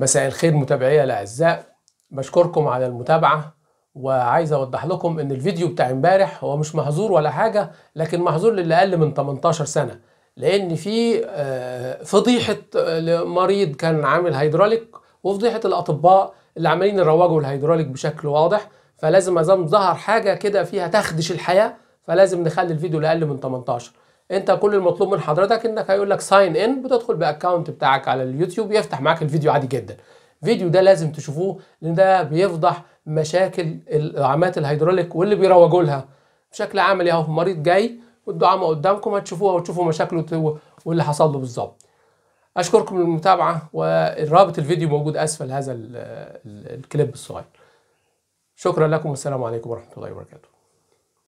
مساء الخير متابعي الاعزاء بشكركم على المتابعه وعايز اوضح لكم ان الفيديو بتاع امبارح هو مش محظور ولا حاجه لكن محظور للي اقل من 18 سنه لان في آه، فضيحه آه، مريض كان عامل هيدروليك وفضيحه الاطباء اللي عمالين يروجوا الهيدروليك بشكل واضح فلازم اذا ظهر حاجه كده فيها تخدش الحياه فلازم نخلي الفيديو لاقل من 18 انت كل المطلوب من حضرتك انك هيقول لك ساين ان بتدخل باكونت بتاعك على اليوتيوب يفتح معاك الفيديو عادي جدا فيديو ده لازم تشوفوه لان ده بيفضح مشاكل العمات الهيدروليك واللي بيروجوا لها بشكل عملي اهو مريض جاي والدعامه قدامكم هتشوفوها وتشوفوا مشاكله واللي حصل له بالظبط اشكركم للمتابعه والرابط الفيديو موجود اسفل هذا الكليب الصغير شكرا لكم والسلام عليكم ورحمه الله وبركاته